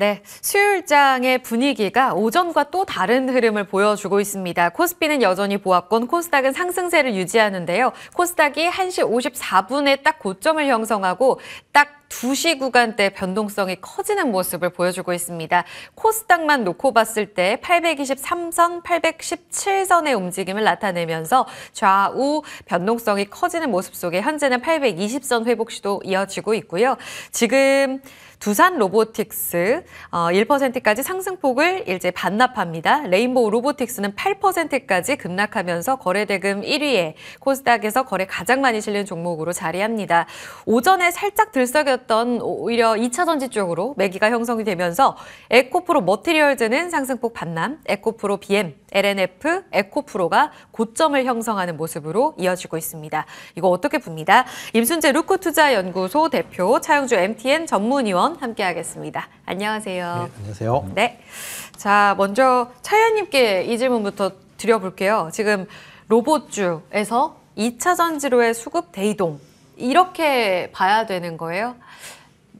네, 수요일장의 분위기가 오전과 또 다른 흐름을 보여주고 있습니다. 코스피는 여전히 보합권, 코스닥은 상승세를 유지하는데요. 코스닥이 1시 54분에 딱 고점을 형성하고 딱 2시 구간대 변동성이 커지는 모습을 보여주고 있습니다. 코스닥만 놓고 봤을 때 823선, 817선의 움직임을 나타내면서 좌우 변동성이 커지는 모습 속에 현재는 820선 회복 시도 이어지고 있고요. 지금 두산 로보틱스 1%까지 어, 상승폭을 일제 반납합니다. 레인보우 로보틱스는 8%까지 급락하면서 거래대금 1위에 코스닥에서 거래 가장 많이 실린 종목으로 자리합니다. 오전에 살짝 들썩였던 오히려 2차 전지 쪽으로 매기가 형성이 되면서 에코프로 머티리얼즈는 상승폭 반납, 에코프로 BM LNF, 에코프로가 고점을 형성하는 모습으로 이어지고 있습니다. 이거 어떻게 봅니다. 임순재 루코투자연구소 대표 차영주 MTN 전문위원 함께하겠습니다. 안녕하세요. 네, 안녕하세요. 네. 자, 먼저 차연님께 이 질문부터 드려볼게요. 지금 로봇주에서 2차 전지로의 수급 대이동 이렇게 봐야 되는 거예요?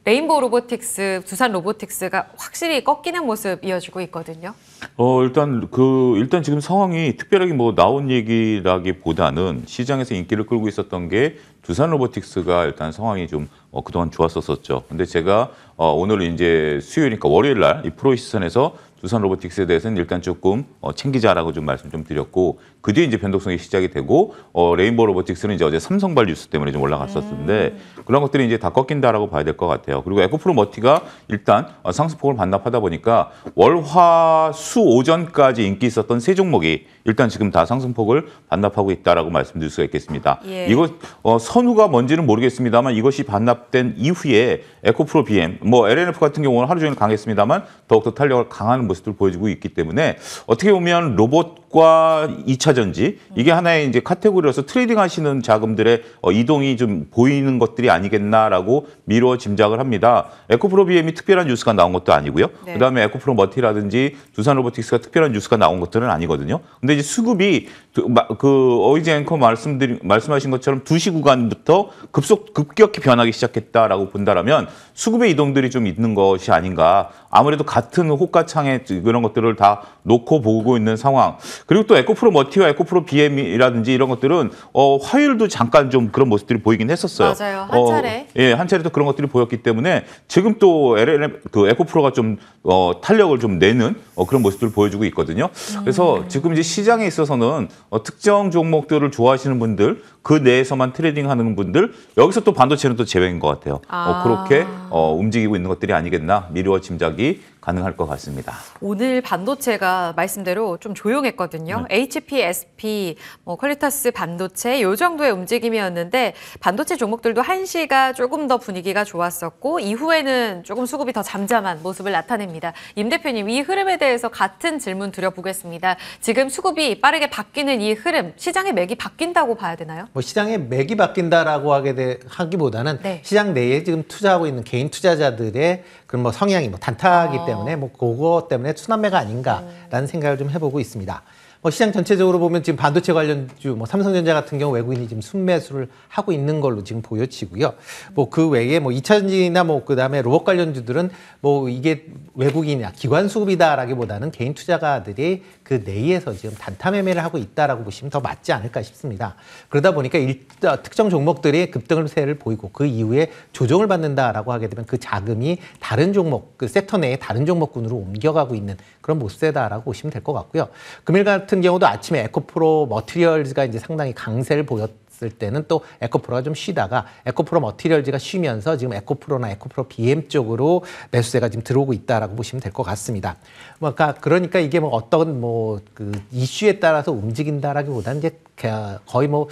레인보우 로보틱스, 두산 로보틱스가 확실히 꺾이는 모습 이어지고 있거든요. 어, 일단 그 일단 지금 상황이 특별하게 뭐 나온 얘기라기보다는 시장에서 인기를 끌고 있었던 게 두산 로보틱스가 일단 상황이 좀 어, 그동안 좋았었었죠. 근데 제가 어, 오늘 이제 수요일이니까 월요일 날 이 프로 시선에서 두산 로보틱스에 대해서는 일단 조금 어, 챙기자라고 좀 말씀 좀 드렸고 그 뒤에 이제 변동성이 시작이 되고 어, 레인보우 로보틱스는 이제 어제 삼성발 뉴스 때문에 좀 올라갔었는데 음. 그런 것들이 이제 다 꺾인다라고 봐야 될 것 같아요. 그리고 에코프로 머티가 일단 어, 상승폭을 반납하다 보니까 월화수 오전까지 인기 있었던 세 종목이 일단 지금 다 상승폭을 반납하고 있다라고 말씀드릴 수가 있겠습니다. 예. 이거 어, 선우가 뭔지는 모르겠습니다만 이것이 반납된 이후에 에코프로 BM 뭐 LNF 같은 경우는 하루 종일 강했습니다만 더욱더 탄력을 강하는 모습을 보여주고 있기 때문에 어떻게 보면 로봇 기업과 이차 전지 이게 하나의 이제 카테고리로서 트레이딩 하시는 자금들의 어, 이동이 좀 보이는 것들이 아니겠나라고 미루어 짐작을 합니다. 에코프로 BM이 특별한 뉴스가 나온 것도 아니고요. 네. 그다음에 에코프로 머티라든지 두산 로보틱스가 특별한 뉴스가 나온 것들은 아니거든요. 근데 이제 수급이 그 어이지 앵커 말씀드린 말씀하신 것처럼 두시 구간부터 급속 급격히 변하기 시작했다라고 본다라면 수급의 이동들이 좀 있는 것이 아닌가. 아무래도 같은 호가창에 그런 것들을 다 놓고 보고 있는 상황. 그리고 또 에코프로 머티와 에코프로 BM이라든지 이런 것들은 어, 화요일도 잠깐 좀 그런 모습들이 보이긴 했었어요. 맞아요. 한 어, 차례. 어, 예, 한 차례 또 그런 것들이 보였기 때문에 지금 또 LLM 그 에코프로가 좀 어, 탄력을 좀 내는 어, 그런 모습들을 보여주고 있거든요. 그래서 음. 지금 이제 시장에 있어서는 어, 특정 종목들을 좋아하시는 분들 그 내에서만 트레이딩하는 분들 여기서 또 반도체는 또 제외인 것 같아요. 어, 아. 어, 그렇게 어, 움직이고 있는 것들이 아니겠나 미루어 짐작이 가능할 것 같습니다. 오늘 반도체가 말씀대로 좀 조용했거든요. 네. HP, SP, 뭐 퀄리타스 반도체 이 정도의 움직임이었는데 반도체 종목들도 한시가 조금 더 분위기가 좋았었고 이후에는 조금 수급이 더 잠잠한 모습을 나타냅니다. 임 대표님 이 흐름에 대해서 같은 질문 드려보겠습니다. 지금 수급이 빠르게 바뀌는 이 흐름 시장의 맥이 바뀐다고 봐야 되나요? 뭐 시장의 맥이 바뀐다라고 하게 되, 하기보다는 네. 시장 내에 지금 투자하고 있는 개인 투자자들의 그뭐 성향이 뭐 단타기 아... 때문에. 때문에 뭐 그거 때문에 순환매가 아닌가라는 생각을 좀 해보고 있습니다. 뭐 시장 전체적으로 보면 지금 반도체 관련주 뭐 삼성전자 같은 경우 외국인이 지금 순매수를 하고 있는 걸로 지금 보여지고요. 뭐 그 외에 뭐 2차전지나 뭐 그다음에 로봇 관련주들은 뭐 이게 외국인이나 기관 수급이다라기보다는 개인 투자가들이 그 내에서 지금 단타 매매를 하고 있다라고 보시면 더 맞지 않을까 싶습니다. 그러다 보니까 일 어, 특정 종목들이 급등세를 보이고 그 이후에 조정을 받는다라고 하게 되면 그 자금이 다른 종목, 그 섹터 내에 다른 종목군으로 옮겨가고 있는 그런 못세다라고 보시면 될 것 같고요. 금일 같은 경우도 아침에 에코프로 머티리얼즈가 이제 상당히 강세를 보였 을 때는 또 에코프로가 좀 쉬다가 에코프로 머티리얼즈가 쉬면서 지금 에코프로나 에코프로 BM 쪽으로 매수세가 지금 들어오고 있다라고 보시면 될 것 같습니다. 뭐 그러니까, 그러니까 이게 뭐 어떤 뭐그 이슈에 따라서 움직인다라기보다는 이제 거의 뭐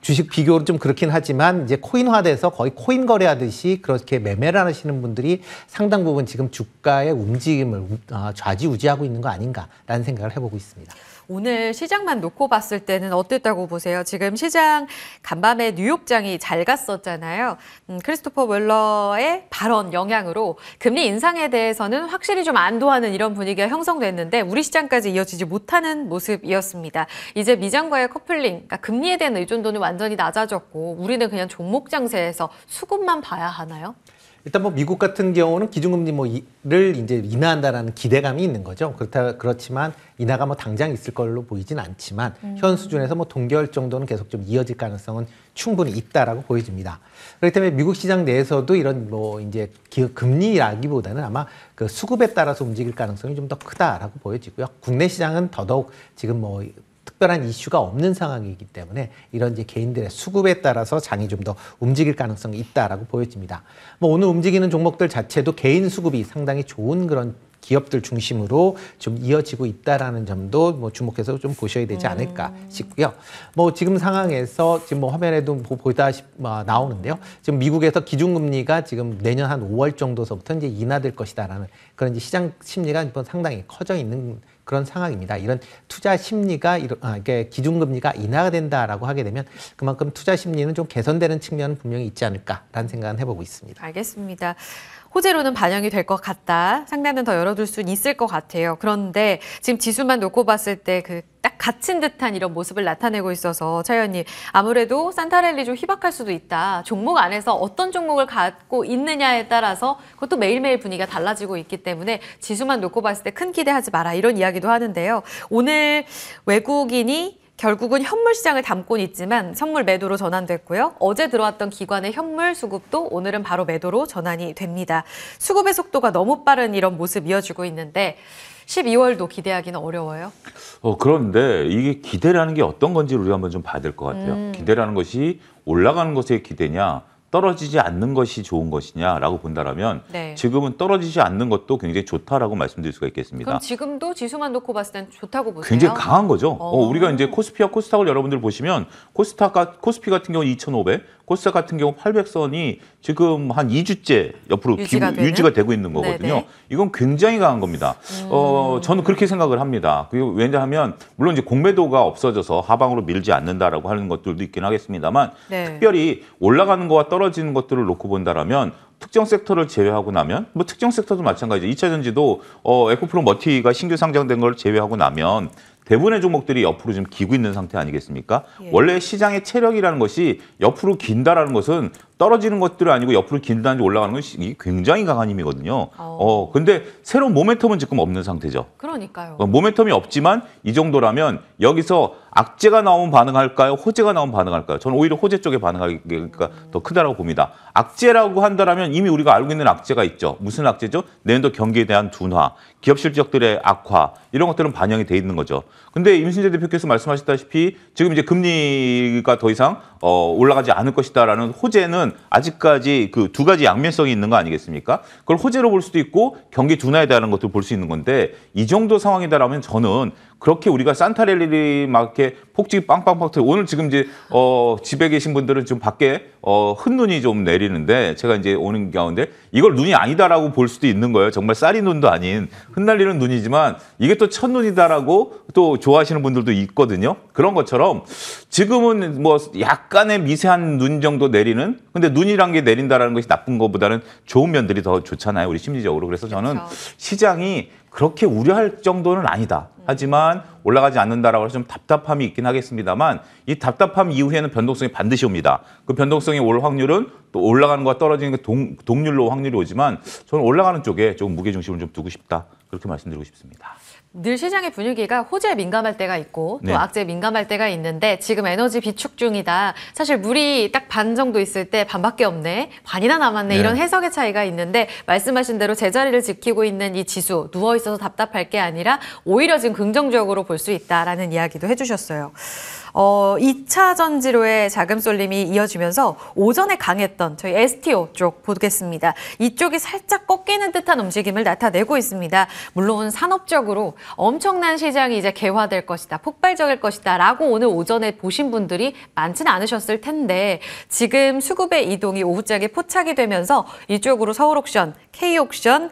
주식 비교는 좀 그렇긴 하지만 이제 코인화돼서 거의 코인 거래하듯이 그렇게 매매를 하시는 분들이 상당 부분 지금 주가의 움직임을 아, 좌지우지하고 있는 거 아닌가라는 생각을 해보고 있습니다. 오늘 시장만 놓고 봤을 때는 어땠다고 보세요? 지금 시장 간밤에 뉴욕장이 잘 갔었잖아요. 음, 크리스토퍼 웰러의 발언 영향으로 금리 인상에 대해서는 확실히 좀 안도하는 이런 분위기가 형성됐는데 우리 시장까지 이어지지 못하는 모습이었습니다. 이제 미장과의 커플링, 그러니까 금리에 대한 의존도는 완전히 낮아졌고 우리는 그냥 종목 장세에서 수급만 봐야 하나요? 일단 뭐 미국 같은 경우는 기준금리 뭐를 이제 인하한다라는 기대감이 있는 거죠. 그렇다 그렇지만 인하가 뭐 당장 있을 걸로 보이진 않지만 음. 현 수준에서 뭐 동결 정도는 계속 좀 이어질 가능성은 충분히 있다라고 보여집니다. 그렇기 때문에 미국 시장 내에서도 이런 뭐 이제 금리라기보다는 아마 그 수급에 따라서 움직일 가능성이 좀 더 크다라고 보여지고요. 국내 시장은 더더욱 지금 뭐 특별한 이슈가 없는 상황이기 때문에 이런 이제 개인들의 수급에 따라서 장이 좀 더 움직일 가능성이 있다라고 보여집니다. 뭐 오늘 움직이는 종목들 자체도 개인 수급이 상당히 좋은 그런 기업들 중심으로 좀 이어지고 있다라는 점도 뭐 주목해서 좀 보셔야 되지 음. 않을까 싶고요. 뭐 지금 상황에서 지금 뭐 화면에도 뭐 보다시 뭐 나오는데요. 지금 미국에서 기준금리가 지금 내년 한 5월 정도서부터 이제 인하될 것이다라는 그런 이제 시장 심리가 상당히 커져 있는 그런 상황입니다. 이런 투자 심리가 이렇게 아, 기준금리가 인하가 된다라고 하게 되면 그만큼 투자 심리는 좀 개선되는 측면은 분명히 있지 않을까라는 생각은 해보고 있습니다. 알겠습니다. 호재로는 반영이 될 것 같다. 상단은 더 열어둘 수는 있을 것 같아요. 그런데 지금 지수만 놓고 봤을 때그 갇힌 듯한 이런 모습을 나타내고 있어서 차연님 아무래도 산타랠리 좀 희박할 수도 있다. 종목 안에서 어떤 종목을 갖고 있느냐에 따라서 그것도 매일매일 분위기가 달라지고 있기 때문에 지수만 놓고 봤을 때 큰 기대하지 마라 이런 이야기도 하는데요. 오늘 외국인이 결국은 현물 시장을 담고 있지만 선물 매도로 전환됐고요. 어제 들어왔던 기관의 현물 수급도 오늘은 바로 매도로 전환이 됩니다. 수급의 속도가 너무 빠른 이런 모습 이어지고 있는데 12월도 기대하기는 어려워요? 어, 그런데 이게 기대라는 게 어떤 건지 우리가 한번 좀 봐야 될 것 같아요. 음. 기대라는 것이 올라가는 것에 기대냐 떨어지지 않는 것이 좋은 것이냐라고 본다라면 네. 지금은 떨어지지 않는 것도 굉장히 좋다라고 말씀드릴 수가 있겠습니다. 그럼 지금도 지수만 놓고 봤을 땐 좋다고 보세요? 굉장히 강한 거죠. 어. 어, 우리가 이제 코스피와 코스닥을 여러분들 보시면 코스닥 코스피 같은 경우 2,500, 코스닥 같은 경우 800선이 지금 한 2주째 옆으로 유지가, 비, 유지가 되고 있는 거거든요. 네네. 네. 이건 굉장히 강한 겁니다. 어, 음. 어, 저는 그렇게 생각을 합니다. 그리고 왜냐하면 물론 이제 공매도가 없어져서 하방으로 밀지 않는다라고 하는 것들도 있긴 하겠습니다만 네. 특별히 올라가는 거와 떨어 떨어지는 것들을 놓고 본다라면 특정 섹터를 제외하고 나면 뭐 특정 섹터도 마찬가지죠. 2차 전지도 어, 에코프로 머티가 신규 상장된 걸 제외하고 나면 대부분의 종목들이 옆으로 지금 기고 있는 상태 아니겠습니까? 예. 원래 시장의 체력이라는 것이 옆으로 긴다라는 것은 떨어지는 것들은 아니고 옆으로 긴는지 올라가는 건 굉장히 강한 힘이거든요. 어. 어, 근데 새로운 모멘텀은 지금 없는 상태죠. 그러니까요. 어, 모멘텀이 없지만 이 정도라면 여기서 악재가 나온 반응할까요? 호재가 나온 반응할까요? 저는 오히려 호재 쪽에 반응하기가 그러니까 음. 더크다고 봅니다. 악재라고 한다면 이미 우리가 알고 있는 악재가 있죠. 무슨 악재죠? 내년도 경기에 대한 둔화, 기업 실적들의 악화 이런 것들은 반영이 돼 있는 거죠. 근데 임신재 대표께서 말씀하셨다시피 지금 이제 금리가 더 이상 어, 올라가지 않을 것이다라는 호재는 아직까지 그 두 가지 양면성이 있는 거 아니겠습니까? 그걸 호재로 볼 수도 있고 경기 둔화에 대한 것도 볼 수 있는 건데 이 정도 상황이다라면 저는 그렇게 우리가 산타랠리막 이렇게 폭죽이 빵빵빵 터져 오늘 지금 이제 어 집에 계신 분들은 지금 밖에 어흔눈이좀 내리는데 제가 이제 오는 가운데 이걸 눈이 아니다라고 볼 수도 있는 거예요. 정말 쌀이 눈도 아닌 흩날리는 눈이지만 이게 또 첫눈이다라고 또 좋아하시는 분들도 있거든요. 그런 것처럼 지금은 뭐 약간의 미세한 눈 정도 내리는 근데 눈이란 게 내린다라는 것이 나쁜 것보다는 좋은 면들이 더 좋잖아요. 우리 심리적으로. 그래서 저는 그렇죠. 시장이 그렇게 우려할 정도는 아니다. 하지만 올라가지 않는다라고 해서 좀 답답함이 있긴 하겠습니다만 이 답답함 이후에는 변동성이 반드시 옵니다. 그 변동성이 올 확률은 또 올라가는 것과 떨어지는 게 동, 동률로 확률이 오지만 저는 올라가는 쪽에 좀 무게중심을 좀 두고 싶다. 그렇게 말씀드리고 싶습니다. 늘 시장의 분위기가 호재에 민감할 때가 있고 또 네. 악재에 민감할 때가 있는데 지금 에너지 비축 중이다. 사실 물이 딱 반 정도 있을 때 반밖에 없네. 반이나 남았네. 네. 이런 해석의 차이가 있는데 말씀하신 대로 제자리를 지키고 있는 이 지수 누워 있어서 답답할 게 아니라 오히려 지금 긍정적으로 볼 수 있다라는 이야기도 해 주셨어요. 어, 2차 전지로의 자금 쏠림이 이어지면서 오전에 강했던 저희 STO 쪽 보겠습니다. 이쪽이 살짝 꺾이는 듯한 움직임을 나타내고 있습니다. 물론 산업적으로 엄청난 시장이 이제 개화될 것이다, 폭발적일 것이다 라고 오늘 오전에 보신 분들이 많지는 않으셨을 텐데 지금 수급의 이동이 오후장에 포착이 되면서 이쪽으로 서울옥션, K옥션,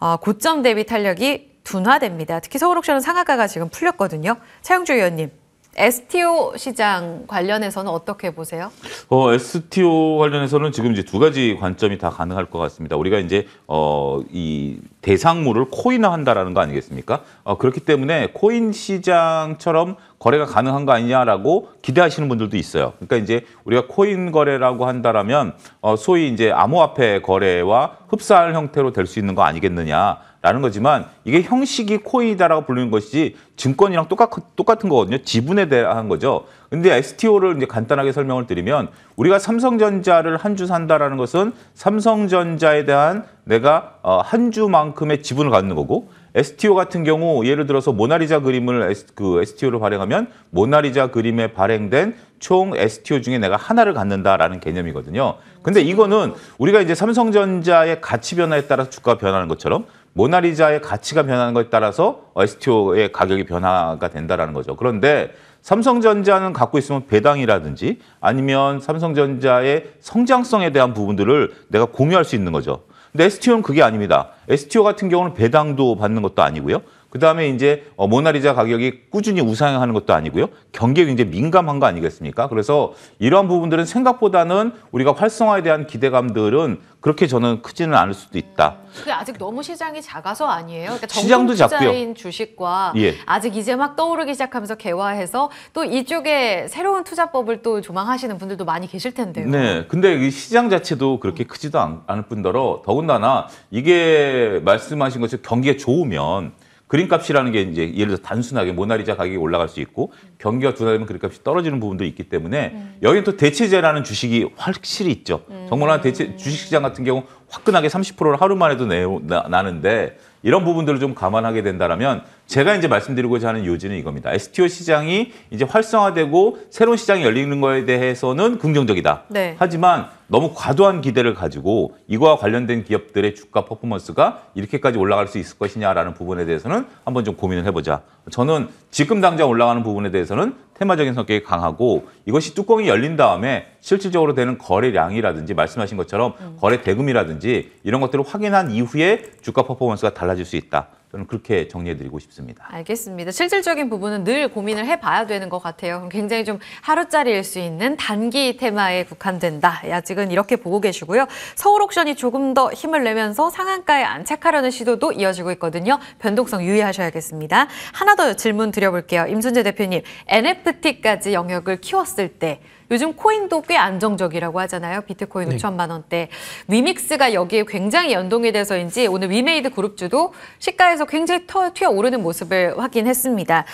어, 고점 대비 탄력이 둔화됩니다. 특히 서울옥션은 상하가가 지금 풀렸거든요. 차영주 의원님. STO 시장 관련해서는 어떻게 보세요? 어, STO 관련해서는 지금 이제 두 가지 관점이 다 가능할 것 같습니다. 우리가 이제 어, 이 대상물을 코인화한다라는 거 아니겠습니까? 어, 그렇기 때문에 코인 시장처럼 거래가 가능한 거 아니냐라고 기대하시는 분들도 있어요. 그러니까 이제 우리가 코인 거래라고 한다라면 어 소위 이제 암호화폐 거래와 흡사할 형태로 될 수 있는 거 아니겠느냐라는 거지만 이게 형식이 코인이다라고 불리는 것이 증권이랑 똑같, 똑같은 거거든요. 지분에 대한 거죠. 근데 STO를 이제 간단하게 설명을 드리면 우리가 삼성전자를 한 주 산다라는 것은 삼성전자에 대한 내가 어한 주만큼의 지분을 갖는 거고 STO 같은 경우 예를 들어서 모나리자 그림을 S, 그 s t o 를 발행하면 모나리자 그림에 발행된 총 STO 중에 내가 하나를 갖는다라는 개념이거든요. 근데 이거는 우리가 이제 삼성전자의 가치 변화에 따라 서 주가 가 변하는 것처럼 모나리자의 가치가 변하는 것에 따라서 STO의 가격이 변화가 된다라는 거죠. 그런데 삼성전자는 갖고 있으면 배당이라든지 아니면 삼성전자의 성장성에 대한 부분들을 내가 공유할 수 있는 거죠. 근데 STO는 그게 아닙니다. STO 같은 경우는 배당도 받는 것도 아니고요. 그다음에 이제 어, 모나리자 가격이 꾸준히 우상향하는 것도 아니고요. 경기에 굉장히 민감한 거 아니겠습니까? 그래서 이러한 부분들은 생각보다는 우리가 활성화에 대한 기대감들은 그렇게 저는 크지는 않을 수도 있다. 그게 아직 너무 시장이 작아서 아니에요. 그러니까 시장도 작고요. 주식과 예. 아직 이제 막 떠오르기 시작하면서 개화해서 또 이쪽에 새로운 투자법을 또 조망하시는 분들도 많이 계실 텐데요. 네, 근데 이 시장 자체도 그렇게 크지도 않, 않을 뿐더러 더군다나 이게 말씀하신 것처럼 경기가 좋으면 그림값이라는 게 이제 예를 들어서 단순하게 모나리자 가격이 올라갈 수 있고 경기가 둔화되면 그림값이 떨어지는 부분도 있기 때문에 음. 여기는 또 대체재라는 주식이 확실히 있죠. 음. 정말 대체 주식시장 같은 경우 화끈하게 30%를 하루만 해도 내, 나, 나는데 이런 부분들을 좀 감안하게 된다라면 제가 이제 말씀드리고자 하는 요지는 이겁니다. STO 시장이 이제 활성화되고 새로운 시장이 열리는 거에 대해서는 긍정적이다. 네. 하지만 너무 과도한 기대를 가지고 이거와 관련된 기업들의 주가 퍼포먼스가 이렇게까지 올라갈 수 있을 것이냐라는 부분에 대해서는 한번 좀 고민을 해보자. 저는 지금 당장 올라가는 부분에 대해서는 테마적인 성격이 강하고 이것이 뚜껑이 열린 다음에 실질적으로 되는 거래량이라든지 말씀하신 것처럼 음. 거래 대금이라든지 이런 것들을 확인한 이후에 주가 퍼포먼스가 달라질 수 있다. 저는 그렇게 정리해드리고 싶습니다. 알겠습니다. 실질적인 부분은 늘 고민을 해봐야 되는 것 같아요. 그럼 굉장히 좀 하루짜리일 수 있는 단기 테마에 국한된다. 아직은 이렇게 보고 계시고요. 서울 옥션이 조금 더 힘을 내면서 상한가에 안착하려는 시도도 이어지고 있거든요. 변동성 유의하셔야겠습니다. 하나 더 질문 드려볼게요. 임순재 대표님, NFT까지 영역을 키웠을 때 요즘 코인도 꽤 안정적이라고 하잖아요. 비트코인 네. 5천만 원대. 위믹스가 여기에 굉장히 연동이 돼서인지 오늘 위메이드 그룹주도 시가에서 굉장히 터, 튀어 오르는 모습을 확인했습니다.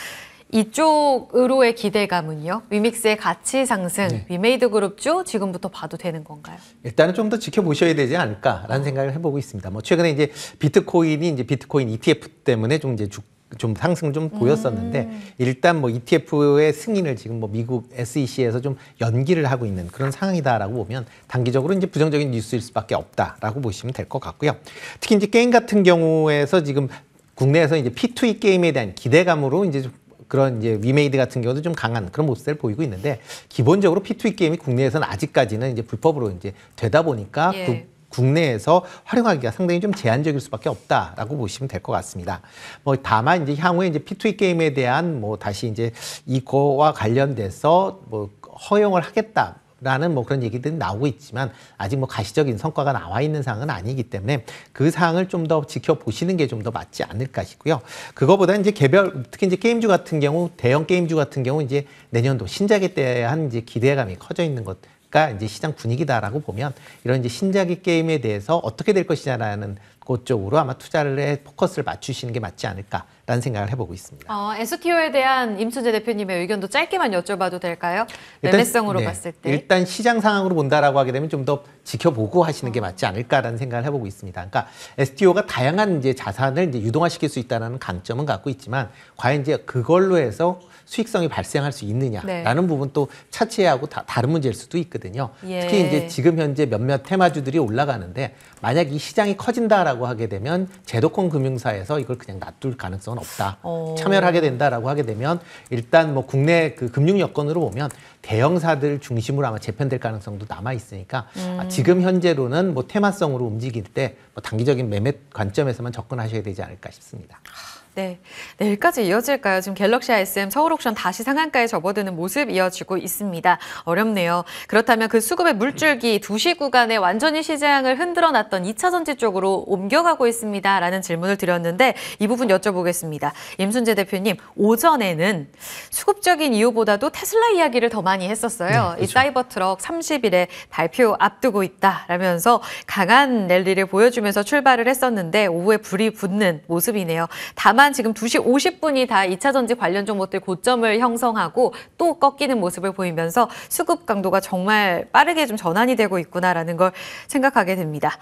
이쪽으로의 기대감은요? 위믹스의 가치 상승, 네. 위메이드 그룹주 지금부터 봐도 되는 건가요? 일단은 좀 더 지켜보셔야 되지 않을까라는 생각을 해보고 있습니다. 뭐 최근에 이제 비트코인이 이제 비트코인 ETF 때문에 좀 이제 죽고 좀 상승을 좀 보였었는데 음. 일단 뭐 ETF의 승인을 지금 뭐 미국 SEC에서 좀 연기를 하고 있는 그런 상황이다라고 보면 단기적으로 이제 부정적인 뉴스일 수밖에 없다라고 보시면 될 것 같고요. 특히 이제 게임 같은 경우에서 지금 국내에서 이제 P2E 게임에 대한 기대감으로 이제 그런 이제 위메이드 같은 경우도 좀 강한 그런 모습을 보이고 있는데 기본적으로 P2E 게임이 국내에서는 아직까지는 이제 불법으로 이제 되다 보니까 예. 국내에서 활용하기가 상당히 좀 제한적일 수밖에 없다라고 보시면 될 것 같습니다. 뭐 다만 이제 향후에 이제 P2E 게임에 대한 뭐 다시 이제 이거와 관련돼서 뭐 허용을 하겠다. 라는 뭐 그런 얘기들이 나오고 있지만 아직 뭐 가시적인 성과가 나와 있는 상황은 아니기 때문에 그 상황을 좀 더 지켜보시는 게 좀 더 맞지 않을까 싶고요. 그거보다 이제 개별 특히 이제 게임주 같은 경우 대형 게임주 같은 경우 이제 내년도 신작에 대한 이제 기대감이 커져 있는 것가 이제 시장 분위기다라고 보면 이런 이제 신작의 게임에 대해서 어떻게 될 것이냐라는 그 쪽으로 아마 투자를 해 포커스를 맞추시는 게 맞지 않을까 라는 생각을 해보고 있습니다. 어, STO에 대한 임순재 대표님의 의견도 짧게만 여쭤봐도 될까요? 매매성으로 네, 봤을 때. 일단 시장 상황으로 본다라고 하게 되면 좀 더 지켜보고 하시는 게 어. 맞지 않을까라는 생각을 해보고 있습니다. 그러니까 STO가 다양한 이제 자산을 이제 유동화시킬 수 있다는 강점은 갖고 있지만 과연 이제 그걸로 해서 수익성이 발생할 수 있느냐라는 네. 부분 또 차치하고 다, 다른 문제일 수도 있거든요. 예. 특히 이제 지금 현재 몇몇 테마주들이 올라가는데 만약 이 시장이 커진다라고 하게 되면 제도권 금융사에서 이걸 그냥 놔둘 가능성은 가 없다. 어... 참여를 하게 된다라고 하게 되면 일단 뭐 국내 그 금융 여건으로 보면 대형사들 중심으로 아마 재편될 가능성도 남아 있으니까 아, 음... 아, 지금 현재로는 뭐 테마성으로 움직일 때 뭐 단기적인 매매 관점에서만 접근하셔야 되지 않을까 싶습니다. 아, 네, 내일까지 이어질까요? 지금 갤럭시 ISM 서울 옥션 다시 상한가에 접어드는 모습 이어지고 있습니다. 어렵네요. 그렇다면 그 수급의 물줄기 2시 구간에 완전히 시장을 흔들어놨던 2차 전지 쪽으로 옮겨가고 있습니다. 라는 질문을 드렸는데 이 부분 여쭤보겠습니다. 임순재 대표님, 오전에는 수급적인 이유보다도 테슬라 이야기를 더 많이 했었어요. 네, 그렇죠. 이 사이버트럭 30일에 발표 앞두고 있다라면서 강한 랠리를 보여주면서 출발을 했었는데 오후에 불이 붙는 모습이네요. 다만 하지만 지금 2시 50분이 다 2차 전지 관련 종목들 고점을 형성하고 또 꺾이는 모습을 보이면서 수급 강도가 정말 빠르게 좀 전환이 되고 있구나라는 걸 생각하게 됩니다.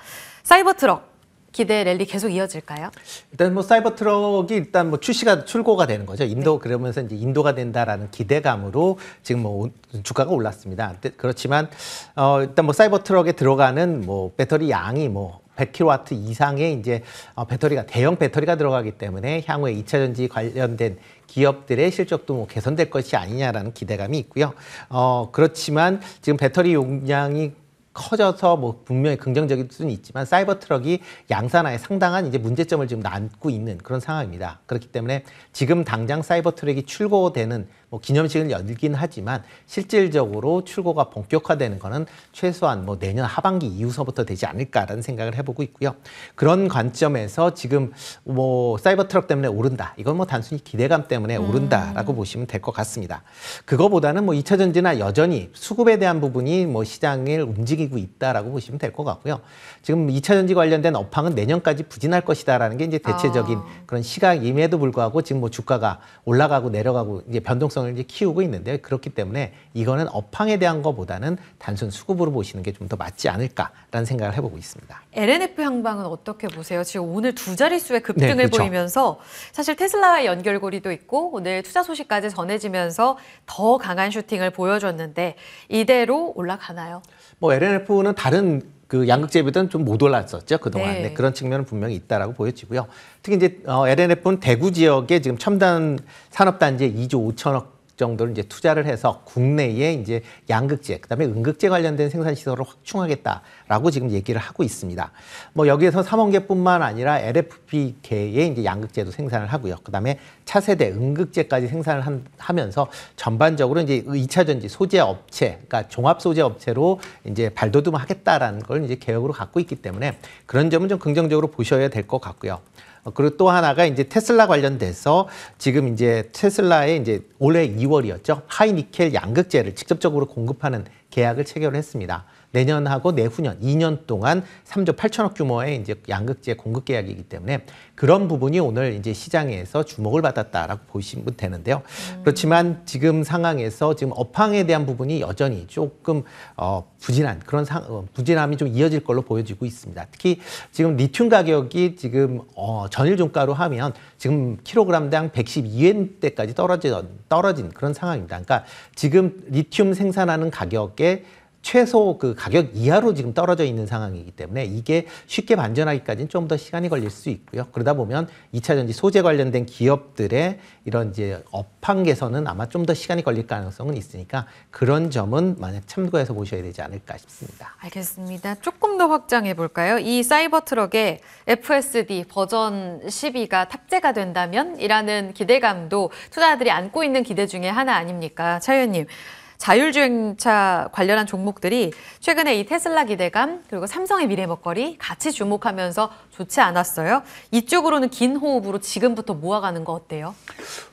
사이버 트럭 기대 랠리 계속 이어질까요? 일단 뭐 사이버 트럭이 일단 뭐 출시가 출고가 되는 거죠. 인도 네. 그러면서 이제 인도가 된다라는 기대감으로 지금 뭐 주가가 올랐습니다. 그렇지만 어 일단 뭐 사이버 트럭에 들어가는 뭐 배터리 양이 뭐 100kW 이상의 이제 어, 배터리가 대형 배터리가 들어가기 때문에 향후에 2차 전지 관련된 기업들의 실적도 뭐 개선될 것이 아니냐라는 기대감이 있고요. 어, 그렇지만 지금 배터리 용량이 커져서 뭐 분명히 긍정적일 수는 있지만 사이버 트럭이 양산화에 상당한 이제 문제점을 지금 안고 있는 그런 상황입니다. 그렇기 때문에 지금 당장 사이버 트럭이 출고되는 뭐 기념식을 열긴 하지만 실질적으로 출고가 본격화되는 것은 최소한 뭐 내년 하반기 이후서부터 되지 않을까라는 생각을 해보고 있고요. 그런 관점에서 지금 뭐 사이버 트럭 때문에 오른다. 이건 뭐 단순히 기대감 때문에 음. 오른다라고 보시면 될 것 같습니다. 그거보다는 뭐 2차 전지나 여전히 수급에 대한 부분이 뭐 시장을 움직이고 있다라고 보시면 될 것 같고요. 지금 2차 전지 관련된 업황은 내년까지 부진할 것이다라는 게 이제 대체적인 아. 그런 시각임에도 불구하고 지금 뭐 주가가 올라가고 내려가고 이제 변동성 중독성을 이제 키우고 있는데 그렇기 때문에 이거는 업황에 대한 것보다는 단순 수급으로 보시는 게 좀 더 맞지 않을까라는 생각을 해보고 있습니다. LNF 향방은 어떻게 보세요? 지금 오늘 두 자릿수의 급등을 네, 그렇죠. 보이면서 사실 테슬라와 연결고리도 있고 오늘 투자 소식까지 전해지면서 더 강한 슈팅을 보여줬는데 이대로 올라가나요? 뭐 LNF는 다른 그 양극재보다는 좀 못 올랐었죠 그동안 네. 네, 그런 측면은 분명히 있다라고 보여지고요. 특히 이제 어, LNF는 대구 지역에 지금 첨단 산업단지에 2조 5천억 정도를 이제 투자를 해서 국내에 이제 양극재, 그다음에 음극재 관련된 생산 시설을 확충하겠다라고 지금 얘기를 하고 있습니다. 뭐 여기에서 삼원계뿐만 아니라 LFP계의 이제 양극재도 생산을 하고요. 그다음에 차세대 음극재까지 생산을 한, 하면서 전반적으로 이제 이차 전지 소재 업체, 그러니까 종합 소재 업체로 이제 발돋움하겠다라는 걸 이제 계획으로 갖고 있기 때문에 그런 점은 좀 긍정적으로 보셔야 될 것 같고요. 어, 그리고 또 하나가 이제 테슬라 관련돼서 지금 이제 테슬라에 이제 올해 2월이었죠. 하이니켈 양극재를 직접적으로 공급하는 계약을 체결 했습니다. 내년하고 내후년 2년 동안 3조 8천억 규모의 이제 양극재 공급 계약이기 때문에 그런 부분이 오늘 이제 시장에서 주목을 받았다라고 보시면 되는데요. 음. 그렇지만 지금 상황에서 지금 업황에 대한 부분이 여전히 조금 어, 부진한 그런 상, 어, 부진함이 좀 이어질 걸로 보여지고 있습니다. 특히 지금 리튬 가격이 지금 어, 전일 종가로 하면 지금 킬로그램당 112엔대까지 떨어진 떨어진 그런 상황입니다. 그러니까 지금 리튬 생산하는 가격에 최소 그 가격 이하로 지금 떨어져 있는 상황이기 때문에 이게 쉽게 반전하기까지는 좀 더 시간이 걸릴 수 있고요. 그러다 보면 2차 전지 소재 관련된 기업들의 이런 이제 업황 개선은 아마 좀 더 시간이 걸릴 가능성은 있으니까 그런 점은 만약 참고해서 보셔야 되지 않을까 싶습니다. 알겠습니다. 조금 더 확장해 볼까요? 이 사이버 트럭에 FSD 버전 12가 탑재가 된다면이라는 기대감도 투자들이 안고 있는 기대 중에 하나 아닙니까? 차유님. 자율주행차 관련한 종목들이 최근에 이 테슬라 기대감 그리고 삼성의 미래 먹거리 같이 주목하면서 좋지 않았어요. 이쪽으로는 긴 호흡으로 지금부터 모아가는 거 어때요?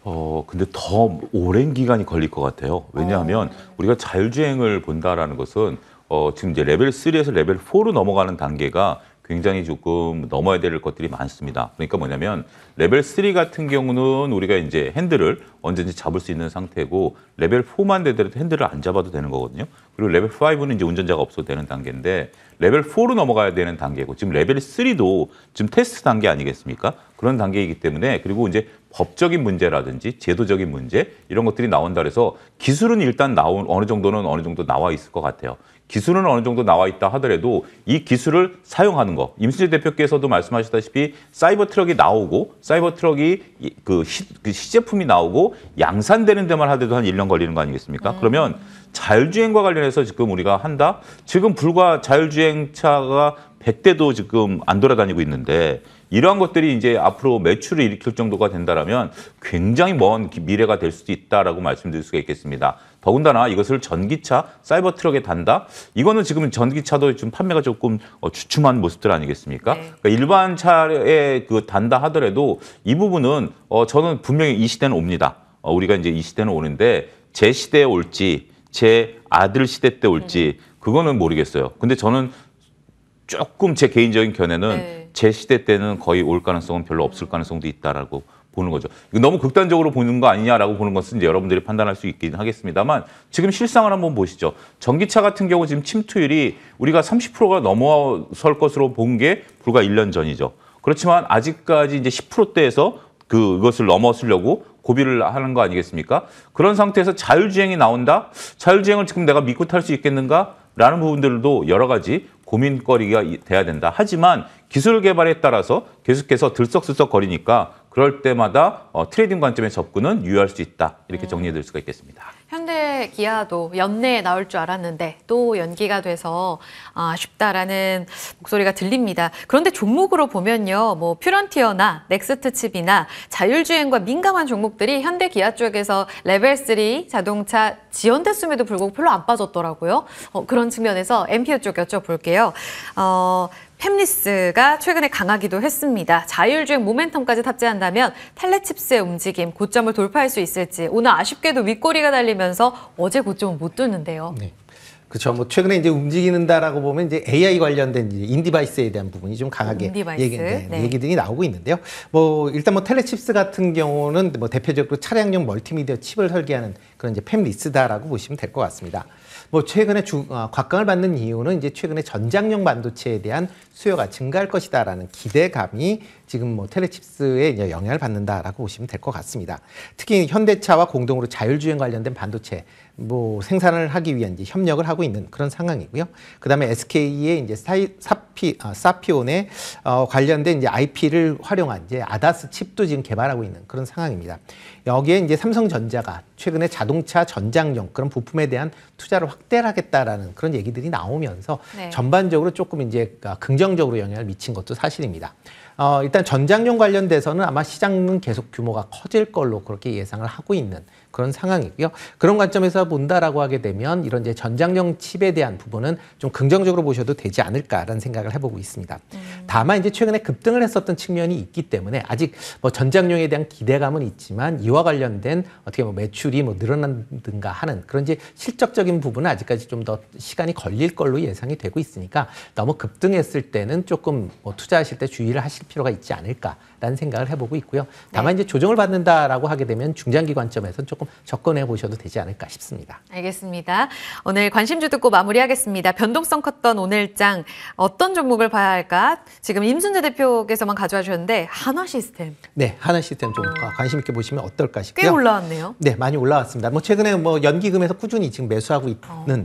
어 근데 더 오랜 기간이 걸릴 것 같아요. 왜냐하면 어. 우리가 자율주행을 본다라는 것은 어, 지금 이제 레벨 3에서 레벨 4로 넘어가는 단계가 굉장히 조금 넘어야 될 것들이 많습니다. 그러니까 뭐냐면 레벨 3 같은 경우는 우리가 이제 핸들을 언제든지 잡을 수 있는 상태고 레벨 4만 되더라도 핸들을 안 잡아도 되는 거거든요. 그리고 레벨 5는 이제 운전자가 없어도 되는 단계인데 레벨 4로 넘어가야 되는 단계고 지금 레벨 3도 지금 테스트 단계 아니겠습니까? 그런 단계이기 때문에 그리고 이제 법적인 문제라든지 제도적인 문제 이런 것들이 나온다 그래서 기술은 일단 나온 어느 정도는 어느 정도 나와 있을 것 같아요. 기술은 어느 정도 나와 있다 하더라도 이 기술을 사용하는 거 임순재 대표께서도 말씀하셨다시피 사이버 트럭이 나오고 사이버 트럭이 그, 시, 그 제품이 나오고 양산되는 데만 하더라도 한 1년 걸리는 거 아니겠습니까? 음. 그러면 자율주행과 관련해서 지금 우리가 한다? 지금 불과 자율주행차가 100대도 지금 안 돌아다니고 있는데 이러한 것들이 이제 앞으로 매출을 일으킬 정도가 된다면 굉장히 먼 미래가 될 수도 있다라고 말씀드릴 수가 있겠습니다. 더군다나 이것을 전기차 사이버 트럭에 단다. 이거는 지금 전기차도 지금 판매가 조금 어, 주춤한 모습들 아니겠습니까? 네. 그러니까 일반 차에 그 단다 하더라도 이 부분은 어 저는 분명히 이 시대는 옵니다. 어 우리가 이제 이 시대는 오는데 제 시대에 올지 제 아들 시대 때 올지 네. 그거는 모르겠어요. 근데 저는 조금 제 개인적인 견해는 네. 제 시대 때는 거의 올 가능성은 별로 없을 가능성도 있다라고 보는 거죠. 이거 너무 극단적으로 보는 거 아니냐라고 보는 것은 이제 여러분들이 판단할 수 있긴 하겠습니다만 지금 실상을 한번 보시죠. 전기차 같은 경우 지금 침투율이 우리가 30%가 넘어설 것으로 본 게 불과 1년 전이죠. 그렇지만 아직까지 이제 10%대에서 그것을 넘어서려고 고비를 하는 거 아니겠습니까? 그런 상태에서 자율주행이 나온다? 자율주행을 지금 내가 믿고 탈 수 있겠는가? 라는 부분들도 여러 가지 고민거리가 돼야 된다. 하지만 기술 개발에 따라서 계속해서 들썩들썩 거리니까 그럴 때마다 어, 트레이딩 관점의 접근은 유효할 수 있다 이렇게 음. 정리해드릴 수가 있겠습니다. 현대 기아도 연내에 나올 줄 알았는데 또 연기가 돼서 아, 아쉽다라는 목소리가 들립니다. 그런데 종목으로 보면요, 뭐 퓨런티어나 넥스트칩이나 자율주행과 민감한 종목들이 현대 기아 쪽에서 레벨 3 자동차 지연됐음에도 불구하고 별로 안 빠졌더라고요. 어, 그런 측면에서 MPO 쪽 여쭤볼게요. 어, 햄리스가 최근에 강하기도 했습니다. 자율주행 모멘텀까지 탑재한다면 텔레칩스의 움직임, 고점을 돌파할 수 있을지 오늘 아쉽게도 윗꼬리가 달리면서 어제 고점은 못 뚫는데요. 네. 그렇죠. 뭐 최근에 이제 움직이는다라고 보면 이제 AI 관련된 인디바이스에 대한 부분이 좀 강하게 얘기, 네, 네. 얘기들이 나오고 있는데요. 뭐 일단 뭐 텔레칩스 같은 경우는 뭐 대표적으로 차량용 멀티미디어 칩을 설계하는 그런 이제 팹리스다라고 보시면 될 것 같습니다. 뭐 최근에 주, 어, 곽강을 받는 이유는 이제 최근에 전장용 반도체에 대한 수요가 증가할 것이다라는 기대감이 지금 뭐 텔레칩스에 이제 영향을 받는다라고 보시면 될 것 같습니다. 특히 현대차와 공동으로 자율주행 관련된 반도체 뭐 생산을 하기 위한 이제 협력을 하고 있는 그런 상황이고요. 그다음에 SK의 이제 사이, 사피 아, 사피온에 어, 관련된 이제 IP를 활용한 이제 아다스 칩도 지금 개발하고 있는 그런 상황입니다. 여기에 이제 삼성전자가 최근에 자동차 전장용 그런 부품에 대한 투자를 확대하겠다라는 그런 얘기들이 나오면서 네. 전반적으로 조금 이제 아, 긍정적으로 영향을 미친 것도 사실입니다. 어, 일단 전장용 관련돼서는 아마 시장은 계속 규모가 커질 걸로 그렇게 예상을 하고 있는 그런 상황이고요. 그런 관점에서 본다라고 하게 되면 이런 이제 전장령 칩에 대한 부분은 좀 긍정적으로 보셔도 되지 않을까라는 생각을 해보고 있습니다. 음. 다만 이제 최근에 급등을 했었던 측면이 있기 때문에 아직 뭐 전장령에 대한 기대감은 있지만 이와 관련된 어떻게 뭐 매출이 뭐 늘어난든가 하는 그런 이제 실적적인 부분은 아직까지 좀 더 시간이 걸릴 걸로 예상이 되고 있으니까 너무 급등했을 때는 조금 뭐 투자하실 때 주의를 하실 필요가 있지 않을까라는 생각을 해보고 있고요. 다만 네. 이제 조정을 받는다라고 하게 되면 중장기 관점에서 조금 조금 접근해 보셔도 되지 않을까 싶습니다. 알겠습니다. 오늘 관심주 듣고 마무리하겠습니다. 변동성 컸던 오늘장 어떤 종목을 봐야 할까? 지금 임순재 대표께서만 가져와 주셨는데 한화 시스템. 네, 한화 시스템 좀 관심 있게 보시면 어떨까 싶고요. 꽤 올라왔네요. 네, 많이 올라왔습니다. 뭐 최근에 뭐 연기금에서 꾸준히 지금 매수하고 있는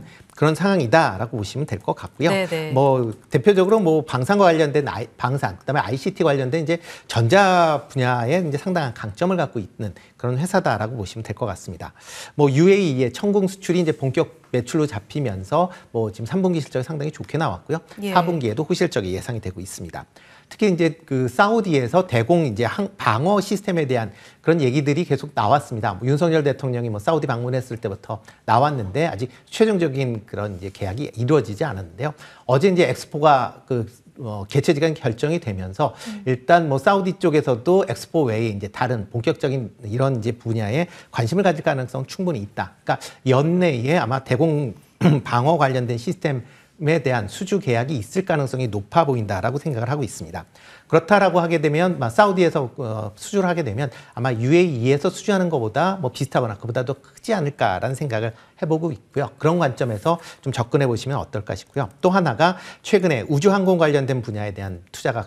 어. 그런 상황이다라고 보시면 될 것 같고요. 네네. 네. 뭐 대표적으로 뭐 방산과 관련된 아이, 방산, 그다음에 ICT 관련된 이제 전자 분야에 이제 상당한 강점을 갖고 있는 그런 회사다라고 보시면 될 것 같습니다. 뭐 UAE의 천공 수출이 이제 본격 매출로 잡히면서 뭐 지금 3분기 실적이 상당히 좋게 나왔고요. 예. 4분기에도 후실적이 예상이 되고 있습니다. 특히 이제 그 사우디에서 대공 이제 방어 시스템에 대한 그런 얘기들이 계속 나왔습니다. 뭐 윤석열 대통령이 뭐 사우디 방문했을 때부터 나왔는데 아직 최종적인 그런 이제 계약이 이루어지지 않았는데요. 어제 이제 엑스포가 그 어, 개최지가 결정이 되면서 음. 일단 뭐 사우디 쪽에서도 엑스포 외에 이제 다른 본격적인 이런 이제 분야에 관심을 가질 가능성 충분히 있다. 그러니까 연내에 아마 대공 방어 관련된 시스템 에 대한 수주 계약이 있을 가능성이 높아 보인다라고 생각을 하고 있습니다. 그렇다라고 하게 되면 사우디에서 어, 수주를 하게 되면 아마 UAE에서 수주하는 것보다 뭐 비슷하거나 그보다 더 크지 않을까라는 생각을 해보고 있고요. 그런 관점에서 좀 접근해 보시면 어떨까 싶고요. 또 하나가 최근에 우주항공 관련된 분야에 대한 투자가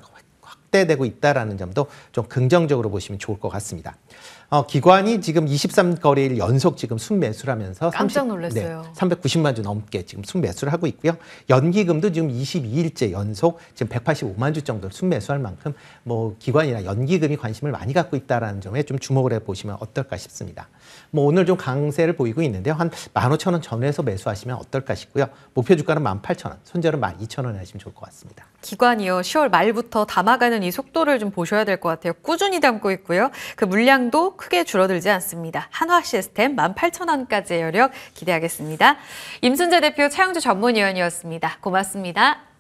확대되고 있다라는 점도 좀 긍정적으로 보시면 좋을 것 같습니다. 어, 기관이 지금 23거래일 연속 지금 순매수를 하면서 깜짝 놀랐어요. 30, 네, 390만 주 넘게 지금 순매수를 하고 있고요. 연기금도 지금 22일째 연속 지금 185만 주 정도 순매수할 만큼 뭐 기관이나 연기금이 관심을 많이 갖고 있다라는 점에 좀 주목을 해 보시면 어떨까 싶습니다. 뭐 오늘 좀 강세를 보이고 있는데요. 한 15,000원 전후에서 매수하시면 어떨까 싶고요. 목표 주가는 18,000원, 손절은 12,000원에 하시면 좋을 것 같습니다. 기관이요. 10월 말부터 담아가는 이 속도를 좀 보셔야 될 것 같아요. 꾸준히 담고 있고요. 그 물량도 크게 줄어들지 않습니다. 한화 시스템 18,000원까지의 여력 기대하겠습니다. 임순재 대표 차영주 전문위원이었습니다. 고맙습니다.